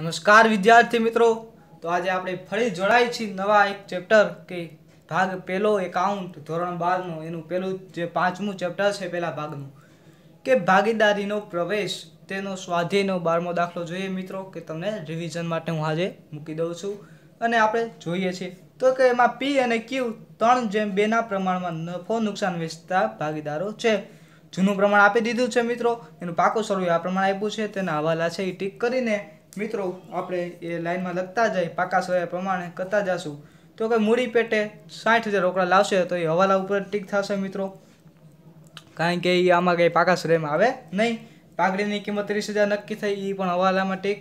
નમસ્કાર વિદ્યાર્થી મિત્રો તો આજે આપણે ફરી જોડાય છીએ નવા એક ચેપ્ટર કે ભાગ પહેલો એકાઉન્ટ ધોરણ બારનું એનું પહેલું જે પાંચમું ચેપ્ટર છે પહેલા ભાગનું કે ભાગીદારીનો પ્રવેશ તેનો સ્વાધ્યાયનો બારમો દાખલો જોઈએ મિત્રો કે તમને રિવિઝન માટે હું આજે મૂકી દઉં છું અને આપણે જોઈએ છીએ તો કે એમાં પી અને ક્યુ ત્રણ જેમ બેના પ્રમાણમાં નફો નુકસાન વેચતા ભાગીદારો છે જૂનું પ્રમાણ આપી દીધું છે મિત્રો એનું પાકું સ્વરૂપ આ પ્રમાણે આપ્યું છે તેના હવાલા છે એ ટીક કરીને મિત્રો આપણે એ લાઇનમાં લખતા જઈએ પાકા સોયા પ્રમાણે કરતા જશું તો કે મૂડી પેટે સાઠ હજાર રોકડા લાવશે તો એ હવાલા ઉપર ટીક થશે મિત્રો કારણ કે એ આમાં કંઈ પાકા શ્રેયમાં આવે નહીં પાઘડીની કિંમત ત્રીસ હજાર નક્કી થઈ એ પણ હવાલામાં ટીક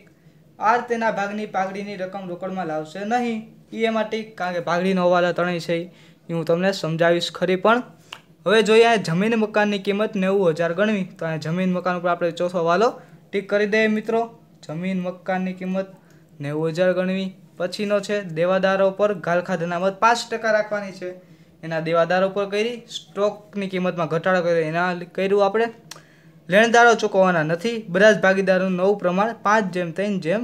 આ તેના ભાગની પાઘડીની રકમ રોકડમાં લાવશે નહીં એ એમાં ટીક કારણ કે પાઘડીનો હવાલા ત્રણેય છે એ હું તમને સમજાવીશ ખરી પણ હવે જોઈએ જમીન મકાનની કિંમત નેવું હજાર ગણવી તો જમીન મકાન ઉપર આપણે ચોથો હવાલો ટીક કરી દઈએ મિત્રો જમીન મકાનની કિંમત નેવું હજાર ગણવી પછીનો છે દેવાદારો પર ઘાલખાદ અનામત પાંચ ટકા રાખવાની છે એના દેવાદારો પર કરી સ્ટોકની કિંમતમાં ઘટાડો કર્યો એના કર્યું આપણે લેણદારો ચૂકવવાના નથી બધા જ ભાગીદારોનું નવું પ્રમાણ પાંચ જેમ ત્રણ જેમ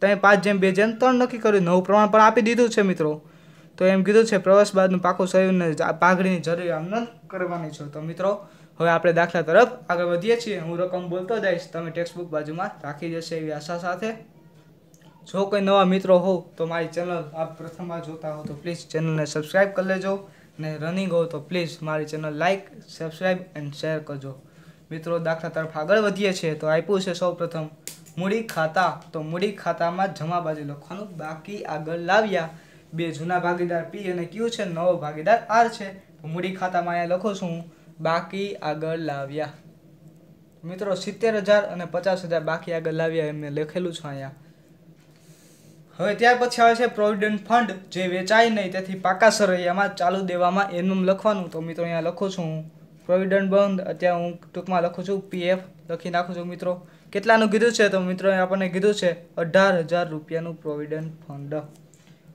તમે પાંચ જેમ બે જેમ ત્રણ નક્કી કર્યું નવું પ્રમાણ પણ આપી દીધું છે મિત્રો તો એમ કીધું છે પ્રવાસ બાદનું પાકું શરીરને પાઘડીની જરૂર આમ ન કરવાની છે તો મિત્રો હવે આપણે દાખલા તરફ આગળ વધીએ છીએ હું રકમ બોલતો જઈશ તમે ટેક્સ્ટબુક બાજુમાં રાખી જશે એવી આશા સાથે જો કોઈ નવા મિત્રો હોવ તો મારી ચેનલ આપ પ્રથમવાર જોતા હો તો પ્લીઝ ચેનલને સબસ્ક્રાઈબ કરી લેજો અને રનિંગ હોવ તો પ્લીઝ મારી channel like subscribe and share કરજો મિત્રો દાખલા તરફ આગળ વધીએ છીએ તો આપ્યું છે સૌ પ્રથમ મૂડી ખાતા તો મૂડી ખાતામાં જમા બાજુ લખવાનું બાકી આગળ લાવ્યા બે જૂના ભાગીદાર પી અને ક્યુ છે નવો ભાગીદાર આર છે તો મૂડી ખાતામાં અહીંયા લખો છું હું બાકી આગળ લાવ્યા મિત્રો સિત્તેર હજાર અને પચાસ હજાર બાકી આગળ લાવ્યા એમને લખેલું છે અહીંયા હવે ત્યાર પછી આવે છે પ્રોવિડન્ટ ફંડ જે વેચાય નહીં તેથી પાકા સરૈયામાં ચાલુ દેવામાં એનું લખવાનું તો મિત્રો અહીંયા લખું છું પ્રોવિડન્ટ બંધ અત્યારે હું ટૂંકમાં લખું છું પીએફ લખી નાખું છું મિત્રો કેટલાનું કીધું છે તો મિત્રો આપણને કીધું છે અઢાર હજાર રૂપિયાનું પ્રોવિડન્ટ ફંડ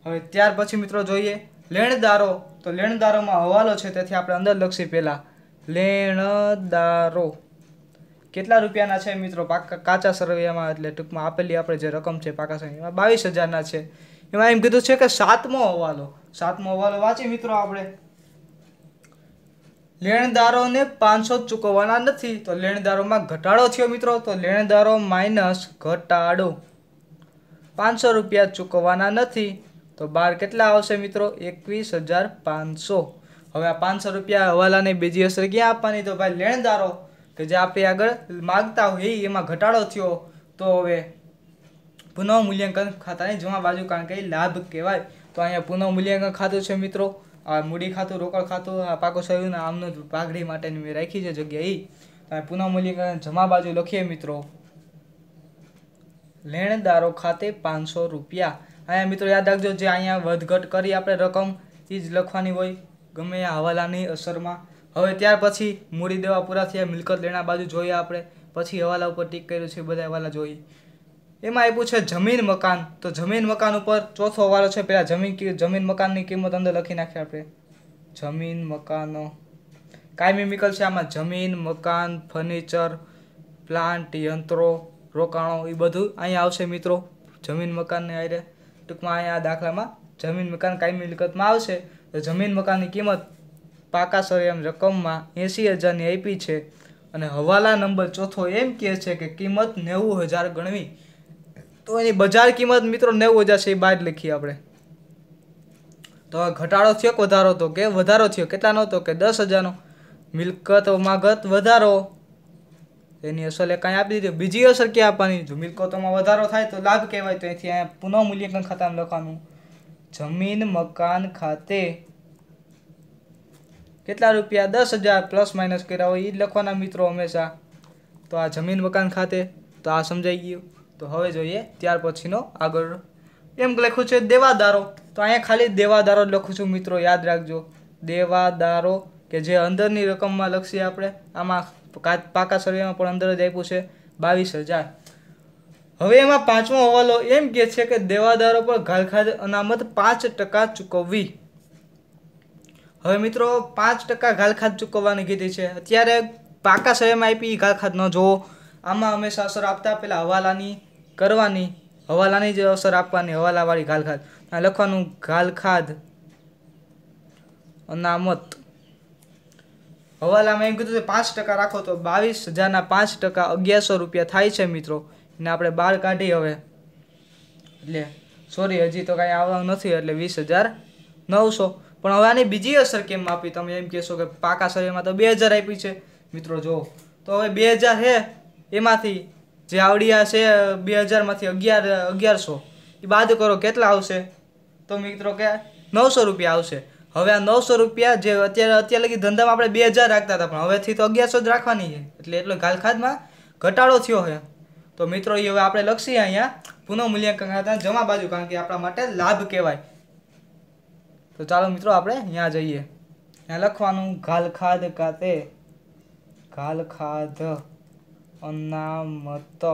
હવે ત્યાર પછી મિત્રો જોઈએ લેણદારો તો લેણદારોમાં હવાલો છે તેથી આપણે અંદર લખશું પહેલાં લેણદારો કેટલા રૂપિયાના છે મિત્રો પાકા કાચા સરવૈયામાં એટલે ટૂંકમાં આપેલી આપણે જે રકમ છે પાકા સરવૈયામાં બાવીસ હજારના છે એમાં એમ કીધું છે કે સાતમો હવાલો સાતમો હવાલો વાંચી મિત્રો આપણે લેણદારોને પાંચસો ચૂકવવાના નથી તો લેણદારોમાં ઘટાડો થયો મિત્રો તો લેણદારો માઇનસ ઘટાડો પાંચસો રૂપિયા ચૂકવવાના નથી તો બાર કેટલા આવશે મિત્રો એકવીસ હજાર પાંચસો હવે આ પાંચસો રૂપિયા હવાલાને બીજી અસર ક્યાં આપવાની તો ભાઈ લેણદારો કે જે આપણે આગળ માગતા હોય એમાં ઘટાડો થયો તો હવે પુનઃ મૂલ્યાંકન ખાતાની જમા બાજુ કારણ કે લાભ કહેવાય તો અહીંયા પુનઃ મૂલ્યાંકન ખાતું છે મિત્રો આ મૂડી ખાતું રોકડ ખાતું આ પાકો સહયોગને આમનું જ પાઘડી માટેની મેં રાખી છે જગ્યા એ તો પુનઃ મૂલ્યાંકન જમા બાજુ લખીએ મિત્રો લેણદારો ખાતે પાંચસો રૂપિયા અહીંયા મિત્રો યાદ રાખજો જે અહીંયા વધઘટ કરી આપણે રકમ એ જ લખવાની હોય ગમે આ હવાલાની અસરમાં હવે ત્યાર પછી મૂડી દેવા પૂરા થયા મિલકત લેણા બાજુ જોઈએ આપણે પછી હવાલા ઉપર ટીક કર્યું છે બધા હવાલા જોઈ એમાં આપ્યું છે જમીન મકાન તો જમીન મકાન ઉપર ચોથો હવાલો છે પહેલાં જમીન જમીન મકાનની કિંમત અંદર લખી નાખીએ આપણે જમીન મકાનો કાયમી મિકલ છે આમાં જમીન મકાન ફર્નિચર પ્લાન્ટ યંત્રો રોકાણો એ બધું અહીંયા આવશે મિત્રો જમીન મકાનને આરે ટૂંકમાં અહીંયા દાખલામાં જમીન મકાન કાયમી મિલકતમાં આવશે જમીન મકાનની કિંમત પાકા સરેમ રકમમાં એંસી હજારની આપી છે અને હવાલા નંબર ચોથો એમ કહે છે કે કિંમત નેવું હજાર ગણવી તો એની બજાર કિંમત મિત્રો નેવું હજાર છે એ બહાર લખીએ આપણે તો ઘટાડો થયો કે વધારો તો કે વધારો થયો કેટલાનો નહોતો કે દસ હજારનો મિલકતોમાં ગત વધારો એની અસર કાંઈ આપી દીધી બીજી અસર ક્યાં આપવાની જો મિલકતોમાં વધારો થાય તો લાભ કહેવાય તો અહીંથી અહીંયા પુનઃ મૂલ્યાંકન ખાતામાં લખવાનું જમીન મકાન ખાતે કેટલા રૂપિયા દસ હજાર પ્લસ માઇનસ કર્યા હોય એ જ લખવાના મિત્રો હંમેશા તો આ જમીન મકાન ખાતે તો આ સમજાઈ ગયું તો હવે જોઈએ ત્યાર પછીનો આગળ એમ લખ્યું છે દેવાદારો તો અહીંયા ખાલી દેવાદારો લખું છું મિત્રો યાદ રાખજો દેવાદારો કે જે અંદરની રકમમાં લખીએ આપણે આમાં પાકા સર્વેમાં પણ અંદર જ આપ્યું છે બાવીસ હજાર હવે એમાં પાંચમો હવાલો એમ કે છે કે દેવાદારો પર ઘાલખાજ અનામત પાંચ ટકા ચૂકવવી હવે મિત્રો પાંચ ટકા ઘાલખાત ચૂકવવાની કીધી છે અત્યારે પાકા સમયમાં આપી ઘાલખાત ન જોવો આમાં હંમેશા અસર આપતા પહેલાં હવાલાની કરવાની હવાલાની જ અસર આપવાની હવાલાવાળી ઘાલખાત લખવાનું ઘાલખાદ અનામત હવાલામાં એમ કીધું પાંચ ટકા રાખો તો બાવીસ હજારના પાંચ ટકા અગિયારસો રૂપિયા થાય છે મિત્રો ને આપણે બાર કાઢી હવે એટલે સોરી હજી તો કાંઈ આવવાનું નથી એટલે વીસ હજાર નવસો પણ હવે આની બીજી અસર કેમ આપી તમે એમ કહેશો કે પાકા સર્વેમાં તો બે હજાર આપી છે મિત્રો જો તો હવે બે હજાર છે એમાંથી જે આવડિયા છે બે હજારમાંથી અગિયાર અગિયારસો એ બાદ કરો કેટલા આવશે તો મિત્રો કે નવસો રૂપિયા આવશે હવે આ નવસો રૂપિયા જે અત્યારે અત્યારે લગી ધંધામાં આપણે બે હજાર રાખતા હતા પણ હવેથી તો અગિયારસો જ રાખવાની છે એટલે એટલો ગાલખાદમાં ઘટાડો થયો છે તો મિત્રો એ હવે આપણે લખીએ અહીંયા પુનઃ મૂલ્યાંકન ખાતા જમા બાજુ કારણ કે આપણા માટે લાભ કહેવાય તો ચાલો મિત્રો આપણે અહીંયા જઈએ ત્યાં લખવાનું ઘાલખાદ ખાતે ઘાલખાદ અનામત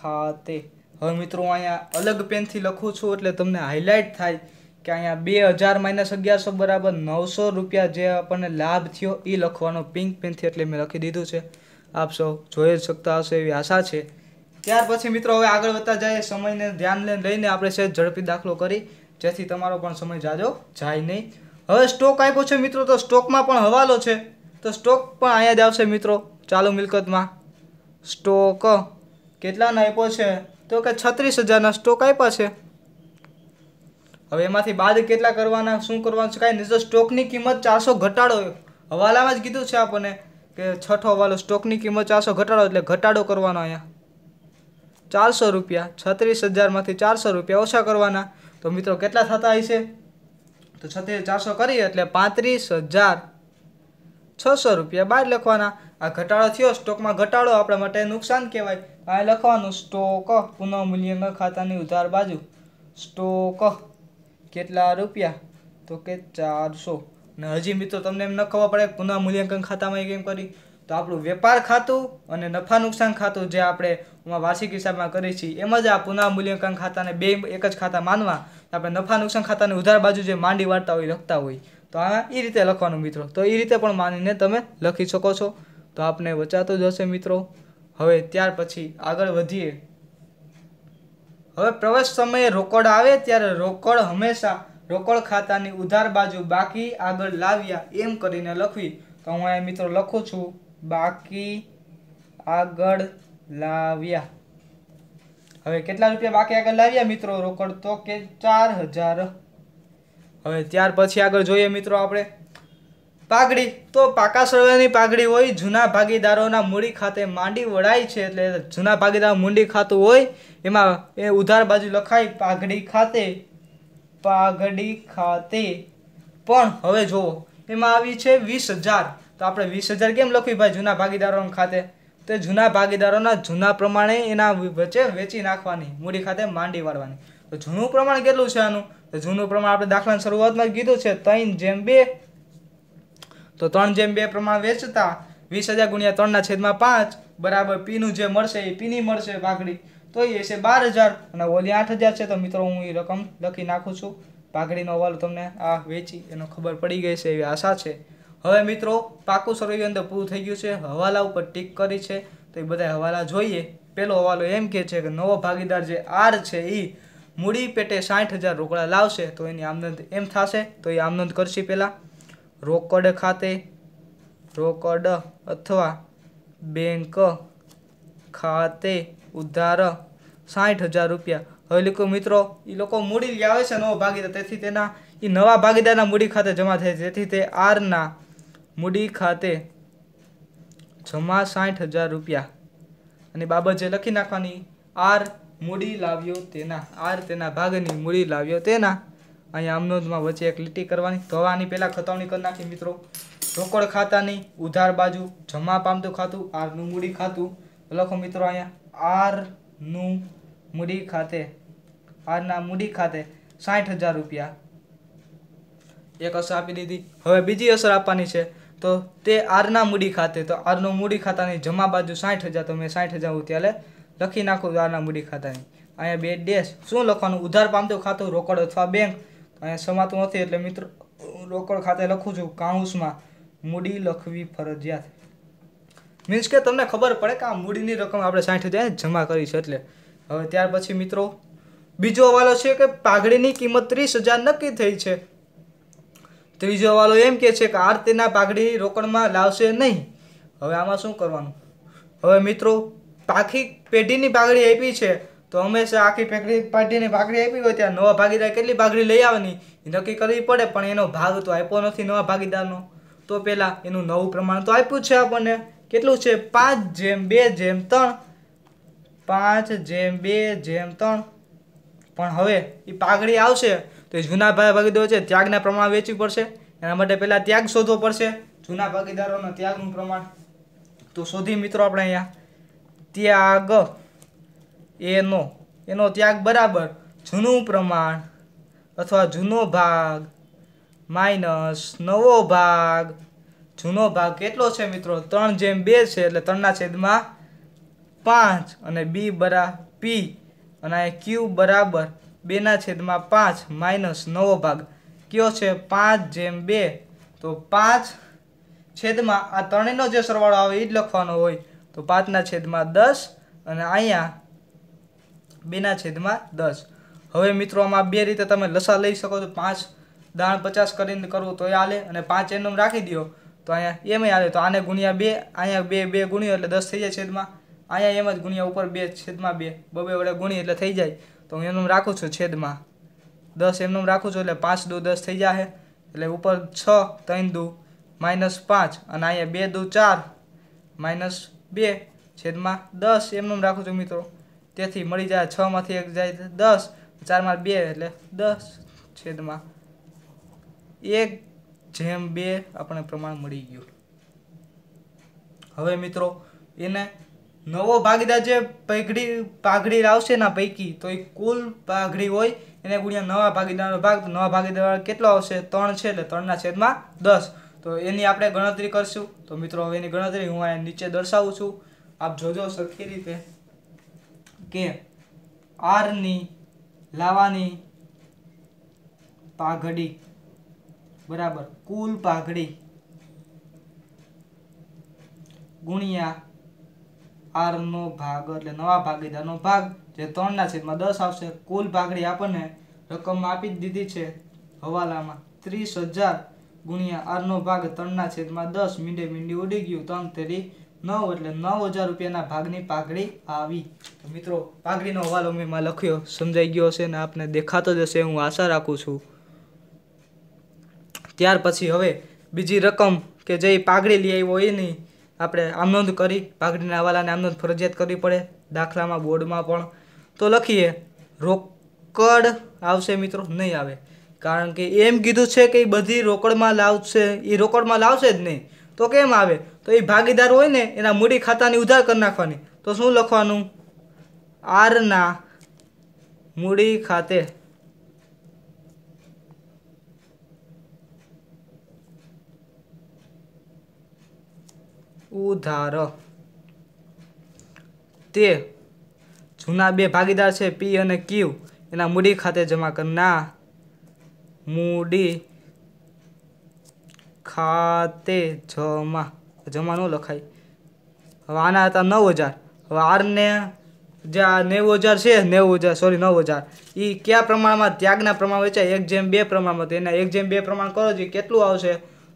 ખાતે હવે મિત્રો અહીંયા અલગ પેનથી લખું છું એટલે તમને હાઇલાઇટ થાય કે અહીંયા બે હજાર માઇનસ અગિયારસો બરાબર નવસો રૂપિયા જે આપણને લાભ થયો એ લખવાનો પિંક પેનથી એટલે મેં લખી દીધું છે આપ સૌ જોઈ જ શકતા હશો એવી આશા છે ત્યાર પછી મિત્રો હવે આગળ વધતા જાય સમયને ધ્યાન લઈને આપણે સહેજ ઝડપી દાખલો કરી જેથી તમારો પણ સમય જાજો જાય નહીં હવે સ્ટોક આપ્યો છે મિત્રો તો સ્ટોકમાં પણ હવાલો છે તો સ્ટોક પણ અહીંયા જ આવશે મિત્રો ચાલુ મિલકતમાં સ્ટોક કેટલાનો આપ્યો છે તો કે છત્રીસ હજારના સ્ટોક આપ્યા છે હવે એમાંથી બાદ કેટલા કરવાના શું કરવાનું છે કાંઈ નહીં સ્ટોકની કિંમત ચારસો ઘટાડો હવાલામાં જ કીધું છે આપણને કે છઠ્ઠો વાલો સ્ટોકની કિંમત ચારસો ઘટાડો એટલે ઘટાડો કરવાનો અહીંયા ચારસો રૂપિયા છત્રીસ હજારમાંથી ચારસો રૂપિયા ઓછા કરવાના તો મિત્રો કેટલા થતા હશે તો છત્રીસ ચારસો કરીએ એટલે પાંત્રીસ હજાર છસો રૂપિયા બહાર લખવાના આ ઘટાડો થયો સ્ટોકમાં ઘટાડો આપણા માટે નુકસાન કહેવાય આ લખવાનું સ્ટોક પુનઃમૂલ્યાંકન ખાતાની ઉધાર બાજુ સ્ટોક કેટલા રૂપિયા તો કે ચારસો ને હજી મિત્રો તમને એમ ન ખબર પડે પુનઃ મૂલ્યાંકન ખાતામાં કેમ કરી તો આપણું વેપાર ખાતું અને નફા નુકસાન ખાતું જે આપણે વાર્ષિક હિસાબમાં કરીએ છીએ એમ જ આ પુનઃ મૂલ્યાંકન ખાતાને બે એક જ ખાતા માનવા આપણે નફા નુકસાન ખાતાને ઉધાર બાજુ જે માંડી વાર્તા હોય લખતા હોય તો આ એ રીતે લખવાનું મિત્રો તો એ રીતે પણ માનીને તમે લખી શકો છો તો આપને વચાતો જ હશે મિત્રો હવે ત્યાર પછી આગળ વધીએ હવે પ્રવેશ સમયે રોકડ આવે ત્યારે રોકડ હંમેશા રોકડ ખાતાની ઉધાર બાજુ બાકી આગળ લાવ્યા એમ કરીને લખવી તો હું અહીંયા મિત્રો લખું છું બાકી આગળ લાવ્યા હવે કેટલા રૂપિયા બાકી આગળ લાવ્યા મિત્રો રોકડ તો કે ચાર હજાર હવે ત્યાર પછી આગળ જોઈએ મિત્રો આપણે પાઘડી તો પાકા સરવાળાની પાઘડી હોય જૂના ભાગીદારોના મૂડી ખાતે માંડી વળાય છે એટલે જૂના ભાગીદાર મૂડી ખાતું હોય એમાં એ ઉધાર બાજુ લખાય પાઘડી ખાતે પાઘડી ખાતે પણ હવે જુઓ એમાં આવી છે વીસ હજાર તો આપણે વીસ હજાર કેમ લખવી ભાઈ જૂના ભાગીદારોના ખાતે તો જૂના ભાગીદારોના જૂના પ્રમાણે એના વચ્ચે વેચી નાખવાની મૂડી ખાતે માંડી વાળવાની તો જૂનું પ્રમાણ કેટલું છે આનું તો જૂનું પ્રમાણ આપણે દાખલાની શરૂઆતમાં કીધું છે ત્રણ જેમ બે તો ત્રણ જેમ બે પ્રમાણ વેચતા વીસ હજાર ગુણ્યા ત્રણના છેદમાં પાંચ બરાબર પીનું જે મળશે એ પીની મળશે ભાગડી તો એ છે બાર હજાર અને ઓલી આઠ હજાર છે તો મિત્રો હું એ રકમ લખી નાખું છું પાઘડીનો વાલ તમને આ વેચી એનો ખબર પડી ગઈ છે એવી આશા છે હવે મિત્રો પાકું અંદર પૂરું થઈ ગયું છે હવાલા ઉપર ટીક કરી છે તો એ બધા હવાલા જોઈએ પહેલો હવાલો એમ કહે છે કે નવો ભાગીદાર જે આર છે એ મૂડી પેટે સાઠ હજાર રોકડા લાવશે તો એની આમનંદ એમ થશે તો એ આમનંદ કરશે પહેલાં રોકડ ખાતે રોકડ અથવા બેંક ખાતે ઉધાર સાઠ હજાર રૂપિયા હવે લોકો મિત્રો એ લોકો મૂડી જે આવે છે નવો ભાગીદાર તેથી તેના એ નવા ભાગીદારના મૂડી ખાતે જમા થાય તેથી તે આરના મૂડી ખાતે જમા સાઠ હજાર રૂપિયા અને બાબત જે લખી નાખવાની આર મૂડી લાવ્યો તેના આર તેના ભાગની મૂડી લાવ્યો તેના અહીંયા અમનોદમાં વચ્ચે એક લીટી કરવાની ધવાની પહેલાં ખતવણી કરી નાખી મિત્રો રોકડ ખાતાની ઉધાર બાજુ જમા પામતું ખાતું આરનું મૂડી ખાતું લખો મિત્રો અહીંયા આરનું મૂડી ખાતે આરના મૂડી ખાતે સાઠ હજાર રૂપિયા એક અસર આપી દીધી હવે બીજી અસર આપવાની છે તો તે આરના મૂડી ખાતે તો આરનું મૂડી ખાતાની જમા બાજુ સાઠ હજાર તો મેં સાઠ હજાર હું ત્યારે લખી નાખું આરના મૂડી ખાતાની અહીંયા બે ડેશ શું લખવાનું ઉધાર પામતું ખાતું રોકડ અથવા બેંક અહીંયા સમાતું નથી એટલે મિત્ર રોકડ ખાતે લખું છું કાઉન્સમાં મૂડી લખવી ફરજિયાત મીન્સ કે તમને ખબર પડે કે આ મૂડીની રકમ આપણે સાઠ હજાર જમા કરી છે એટલે હવે ત્યાર પછી મિત્રો બીજો હવાલો છે કે પાઘડીની કિંમત ત્રીસ હજાર નક્કી થઈ છે ત્રીજો હવાલો એમ કે છે કે આરતીના પાઘડી રોકડમાં લાવશે નહીં હવે આમાં શું કરવાનું હવે મિત્રો પાખી પેઢીની પાઘડી આપી છે તો હંમેશા આખી પેઢી પાઢીની ભાગડી આપી હોય ત્યાં નવા ભાગીદાર કેટલી ભાગડી લઈ આવવાની એ નક્કી કરવી પડે પણ એનો ભાગ તો આપ્યો નથી નવા ભાગીદારનો તો પહેલાં એનું નવું પ્રમાણ તો આપ્યું છે આપણને કેટલું છે પાંચ જેમ બે જેમ ત્રણ પાંચ જેમ બે જેમ ત્રણ પણ હવે એ પાઘડી આવશે તો એ જૂના ભાઈ ભાગીદારો છે ત્યાગના પ્રમાણ વેચવી પડશે એના માટે પહેલાં ત્યાગ શોધવો પડશે જૂના ભાગીદારોના ત્યાગનું પ્રમાણ તો શોધી મિત્રો આપણે અહીંયા ત્યાગ એનો એનો ત્યાગ બરાબર જૂનું પ્રમાણ અથવા જૂનો ભાગ માઇનસ નવો ભાગ જૂનો ભાગ કેટલો છે મિત્રો ત્રણ જેમ બે છે એટલે ત્રણના છેદમાં પાંચ અને બી બરા પી અને અહીંયા ક્યુ બરાબર બેના છેદમાં પાંચ માઇનસ નવો ભાગ કયો છે પાંચ જેમ બે તો પાંચ છેદમાં આ ત્રણેયનો જે સરવાળો આવે એ જ લખવાનો હોય તો પાંચના છેદમાં દસ અને અહીંયા બેના છેદમાં દસ હવે મિત્રો આમાં બે રીતે તમે લસા લઈ શકો છો પાંચ દાણ પચાસ કરીને કરવું તો એ આલે અને પાંચ એનમ રાખી દો તો અહીંયા એમ આવે તો આને ગુણ્યા બે અહીંયા બે બે ગુણ્યો એટલે દસ થઈ જાય છેદમાં અહીંયા એમ જ ગુણ્યા ઉપર બે છેદમાં બે બબે વડે ગુણી એટલે થઈ જાય તો હું એમનું રાખું છું છેદમાં દસ એમનું રાખું છું એટલે પાંચ દુ દસ થઈ જશે એટલે ઉપર છ ત્રણ દુ માઇનસ પાંચ અને અહીંયા બે દુ ચાર માઇનસ બે છેદમાં દસ એમનું રાખું છું મિત્રો તેથી મળી જાય છમાંથી એક જાય દસ ચારમાં બે એટલે દસ છેદમાં એક જેમ બે આપણે પ્રમાણ મળી ગયું હવે મિત્રો એને નવો ભાગીદાર જે પૈઘડી પાઘડી લાવશે ના પૈકી તો એ કુલ પાઘડી હોય એને ગુણ્યા નવા ભાગીદારનો ભાગ તો નવા ભાગીદાર કેટલો આવશે ત્રણ છે એટલે ત્રણના છેદમાં દસ તો એની આપણે ગણતરી કરશું તો મિત્રો હવે એની ગણતરી હું અહીંયા નીચે દર્શાવું છું આપ જોજો સરખી રીતે કે આરની લાવાની પાઘડી બરાબર કુલ પાઘડી ગુણ્યા આરનો ભાગ એટલે નવા ભાગીદારનો ભાગ જે ત્રણના છેદમાં દસ આવશે કુલ ભાગડી આપણને રકમ આપી દીધી છે હવાલામાં ત્રીસ હજાર ગુણ્યા આરનો ભાગ ત્રણના છેદમાં દસ મીંડે મીંડી ઉડી ગયું ત્રણ તેરી નવ એટલે નવ હજાર રૂપિયાના ભાગની પાઘડી આવી મિત્રો પાઘડીનો હવાલો મેં લખ્યો સમજાઈ ગયો હશે ને આપને દેખાતો જ હશે હું આશા રાખું છું ત્યાર પછી હવે બીજી રકમ કે જે પાઘડી લઈ આવી હોય એની આપણે આમનોંધ કરી પાઘડીના હવાલાને આમનોંધ ફરજિયાત કરવી પડે દાખલામાં બોર્ડમાં પણ તો લખીએ રોકડ આવશે મિત્રો નહીં આવે કારણ કે એમ કીધું છે કે એ બધી રોકડમાં લાવશે એ રોકડમાં લાવશે જ નહીં તો કેમ આવે તો એ ભાગીદાર હોય ને એના મૂડી ખાતાની ઉધાર કરી નાખવાની તો શું લખવાનું આરના મૂડી ખાતે ઉધાર તે જૂના બે ભાગીદાર છે પી અને ક્યુ એના મૂડી ખાતે જમા કરના મૂડી ખાતે જમા જમા ન લખાય હવે આના હતા નવ હજાર હવે આરને જે આ નેવું હજાર છે નેવું હજાર સોરી નવ હજાર એ કયા પ્રમાણમાં ત્યાગના પ્રમાણ વેચાય એક જેમ બે પ્રમાણમાં તો એના એક જેમ બે પ્રમાણ કરો છો કેટલું આવશે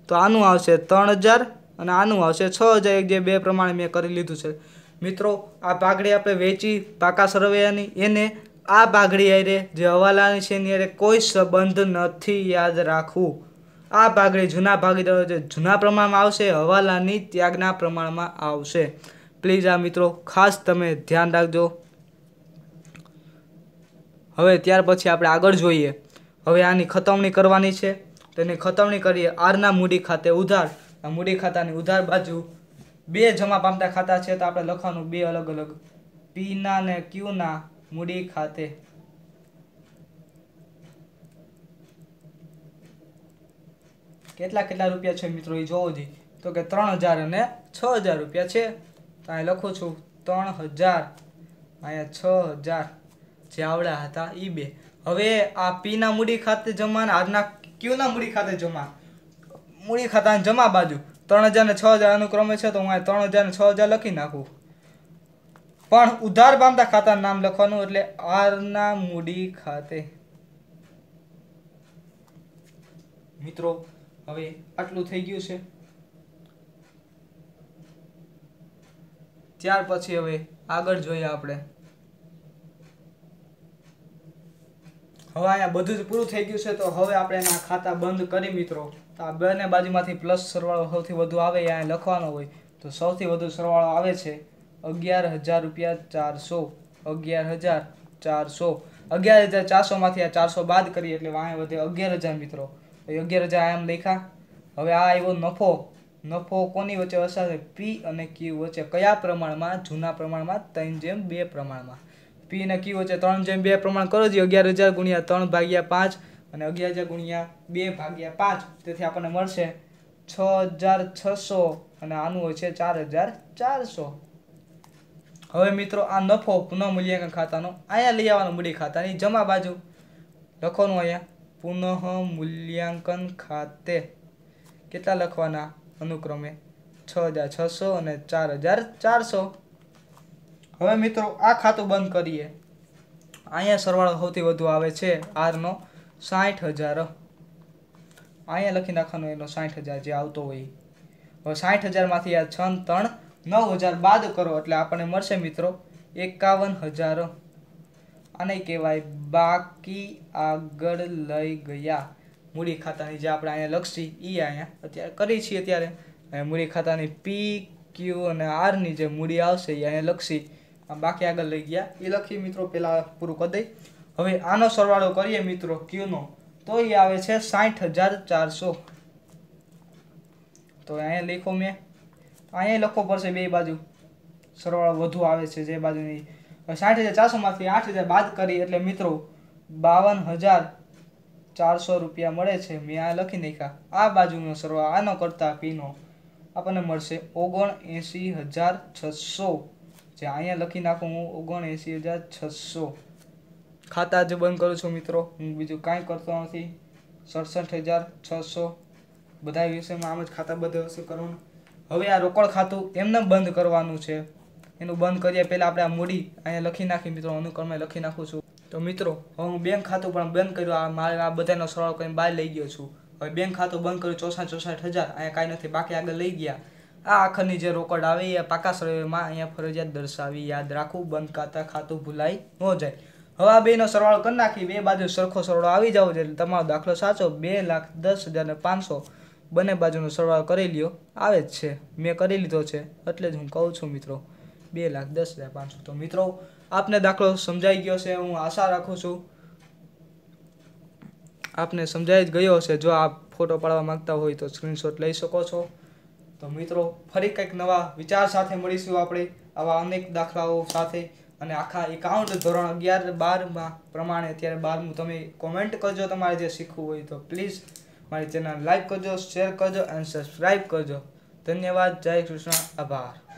તો આનું આવશે ત્રણ હજાર અને આનું આવશે છ હજાર એક જે બે પ્રમાણે મેં કરી લીધું છે મિત્રો આ પાઘડી આપણે વેચી પાકા સરવૈયાની એને આ પાઘડી અરે જે હવાલાની છે એની અરે કોઈ સંબંધ નથી યાદ રાખવું આ પાઘડી જૂના ભાગીદારો જે જૂના પ્રમાણમાં આવશે હવાલાની ત્યાગના પ્રમાણમાં આવશે પ્લીઝ આ મિત્રો ખાસ તમે ધ્યાન રાખજો હવે ત્યાર પછી આપણે આગળ જોઈએ હવે આની ખતવણી કરવાની છે તેની ખતવણી કરીએ આરના મૂડી ખાતે ઉધાર મૂડી ખાતાની ઉધાર બાજુ બે જમા પામતા ખાતા છે તો આપણે લખવાનું બે અલગ અલગ પીના ને ક્યુના મૂડી ખાતે કેટલા કેટલા રૂપિયા છે મિત્રો એ જોવો જોઈએ તો કે ત્રણ હજાર અને છ હજાર રૂપિયા છે તો અહીં લખું છું ત્રણ હજાર અહીંયા છ હજાર જે આવડા હતા એ બે હવે આ પીના મૂડી ખાતે જમા અને આજના ક્યુના મૂડી ખાતે જમા મૂડી ખાતાની જમા બાજુ ત્રણ હજાર ને છ હજાર અનુક્રમે છે તો હું ત્રણ હજાર ને છ હજાર લખી નાખું પણ ઉધાર પામતા ખાતાનું નામ લખવાનું એટલે આરના મૂડી ખાતે મિત્રો હવે આટલું થઈ ગયું છે ત્યાર પછી હવે આગળ જોઈએ આપણે હવે અહીંયા બધું જ પૂરું થઈ ગયું છે તો હવે આપણે એના ખાતા બંધ કરી મિત્રો તો આ બંને બાજુમાંથી પ્લસ સરવાળો સૌથી વધુ આવે એ અહીંયા લખવાનો હોય તો સૌથી વધુ સરવાળો આવે છે અગિયાર હજાર રૂપિયા ચારસો અગિયાર હજાર ચારસો અગિયાર હજાર ચારસોમાંથી આ ચારસો બાદ કરીએ એટલે વાંહે વધે અગિયાર હજાર મિત્રો અગિયાર હજાર એમ લખ્યા હવે આ એવો નફો નફો કોની વચ્ચે વસાશે પી અને ક્યુ વચ્ચે કયા પ્રમાણમાં જૂના પ્રમાણમાં ત્રણ જેમ બે પ્રમાણમાં પી અને ક્યુ વચ્ચે ત્રણ જેમ બે પ્રમાણ કરો જે અગિયાર હજાર ગુણ્યા ત્રણ ભાગ્યા પાંચ અને અગિયાર હજાર ગુણ્યા બે ભાગ્યા પાંચ તેથી આપણને મળશે છ હજાર છસો અને આનું હોય છે ચાર હજાર ચારસો હવે મિત્રો આ નફો પુનઃ મૂલ્યાંકન ખાતાનો અહીંયા લઈ આવવાનું મૂડી ખાતાની જમા બાજુ લખવાનું અહીંયા પુનઃ મૂલ્યાંકન ખાતે કેટલા લખવાના અનુક્રમે છ હજાર છસો અને ચાર હજાર ચારસો હવે મિત્રો આ ખાતું બંધ કરીએ અહીંયા સરવાળો સૌથી વધુ આવે છે આરનો સાઠ હજાર અહીંયા લખી નાખવાનો એનો સાઠ હજાર જે આવતો હોય હવે સાઠ હજારમાંથી આ છન ત્રણ નવ હજાર બાદ કરો એટલે આપણને મળશે મિત્રો એકાવન હજાર આને કહેવાય બાકી આગળ લઈ ગયા મૂડી ખાતાની જે આપણે અહીંયા લખશી એ અહીંયા અત્યારે કરી છીએ અત્યારે મૂડી ખાતાની પી ક્યુ અને આરની જે મૂડી આવશે એ અહીંયા લખશી બાકી આગળ લઈ ગયા એ લખી મિત્રો પહેલાં પૂરું કરી દઈ હવે આનો સરવાળો કરીએ મિત્રો ક્યુનો તો એ આવે છે સાઠ હજાર ચારસો તો અહીંયા લખો મેં અહીંયા લખો પડશે બે બાજુ સરવાળો વધુ આવે છે જે બાજુની સાઠ હજાર ચારસોમાંથી આઠ હજાર બાદ કરી એટલે મિત્રો બાવન હજાર ચારસો રૂપિયા મળે છે મેં આ લખી નાખ્યા આ બાજુનો સરવાળો આનો કરતાં પીનો આપણને મળશે ઓગણ એંસી હજાર છસો જે અહીંયા લખી નાખું હું ઓગણ એંસી હજાર છસો ખાતા જ બંધ કરું છું મિત્રો હું બીજું કાંઈ કરતો નથી સડસઠ હજાર છસો બધા વિષયમાં આમ જ ખાતા બધા વિશે કરવાનું હવે આ રોકડ ખાતું એમને બંધ કરવાનું છે એનું બંધ કરીએ પહેલાં આપણે આ મૂડી અહીંયા લખી નાખી મિત્રો અનુક્રમે લખી નાખું છું તો મિત્રો હવે હું બેંક ખાતું પણ બંધ કર્યું આ મારે આ બધાનો સરળ કરીને બહાર લઈ ગયો છું હવે બેંક ખાતું બંધ કર્યું ચોસાઠ ચોસઠ હજાર અહીંયા કાંઈ નથી બાકી આગળ લઈ ગયા આ આખરની જે રોકડ આવી એ પાકા સર્વેમાં અહીંયા ફરજિયાત દર્શાવી યાદ રાખવું બંધ ખાતા ખાતું ભૂલાઈ ન જાય હવે આ બેનો સરવાળો કરી નાખી બે બાજુ સરખો સરવાળો આવી જાવ એટલે તમારો દાખલો સાચો બે લાખ દસ હજાર ને પાંચસો બંને બાજુનો સરવાળો કરી લ્યો આવે જ છે મેં કરી લીધો છે એટલે જ હું કહું છું મિત્રો બે લાખ દસ હજાર પાંચસો તો મિત્રો આપને દાખલો સમજાઈ ગયો છે હું આશા રાખું છું આપને સમજાઈ જ ગયો હશે જો આપ ફોટો પાડવા માંગતા હોય તો સ્ક્રીનશોટ લઈ શકો છો તો મિત્રો ફરી કંઈક નવા વિચાર સાથે મળીશું આપણે આવા અનેક દાખલાઓ સાથે અને આખા એકાઉન્ટ ધોરણ અગિયાર બારમાં પ્રમાણે અત્યારે બારમું તમે કોમેન્ટ કરજો તમારે જે શીખવું હોય તો પ્લીઝ મારી ચેનલ લાઈક કરજો શેર કરજો અને સબસ્ક્રાઈબ કરજો ધન્યવાદ જય કૃષ્ણ આભાર